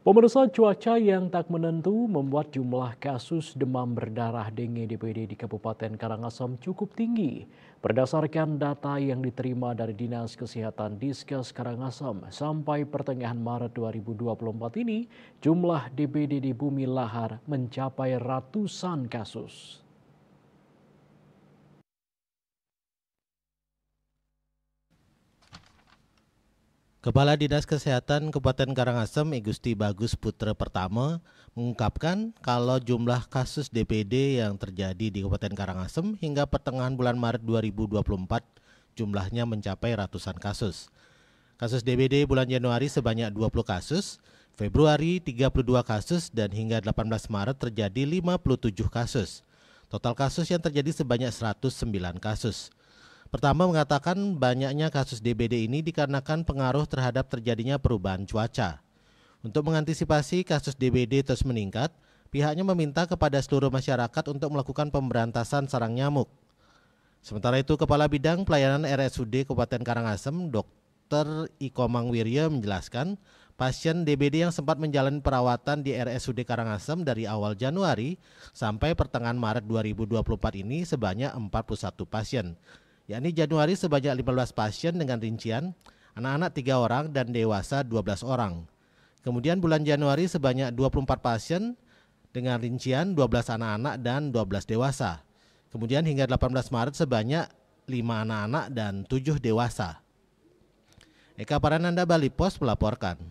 Pemirsa cuaca yang tak menentu membuat jumlah kasus demam berdarah dengue DPD di Kabupaten Karangasem cukup tinggi. Berdasarkan data yang diterima dari Dinas Kesehatan Diskes Karangasem sampai pertengahan Maret 2024 ini, jumlah DPD di Bumi Lahar mencapai ratusan kasus. Kepala Dinas Kesehatan Kabupaten Karangasem, Igusti Bagus Putra Pertama, mengungkapkan kalau jumlah kasus DPD yang terjadi di Kabupaten Karangasem hingga pertengahan bulan Maret 2024 jumlahnya mencapai ratusan kasus. Kasus DPD bulan Januari sebanyak 20 kasus, Februari 32 kasus dan hingga 18 Maret terjadi 57 kasus. Total kasus yang terjadi sebanyak 109 kasus. Pertama mengatakan banyaknya kasus DBD ini dikarenakan pengaruh terhadap terjadinya perubahan cuaca. Untuk mengantisipasi kasus DBD terus meningkat, pihaknya meminta kepada seluruh masyarakat untuk melakukan pemberantasan sarang nyamuk. Sementara itu, Kepala Bidang Pelayanan RSUD Kabupaten Karangasem, Dr. Ikomang Wirya menjelaskan, pasien DBD yang sempat menjalani perawatan di RSUD Karangasem dari awal Januari sampai pertengahan Maret 2024 ini sebanyak 41 pasien yakni Januari sebanyak 15 pasien dengan rincian anak-anak 3 orang dan dewasa 12 orang. Kemudian bulan Januari sebanyak 24 pasien dengan rincian 12 anak-anak dan 12 dewasa. Kemudian hingga 18 Maret sebanyak 5 anak-anak dan 7 dewasa. Eka Parananda Bali Pos melaporkan.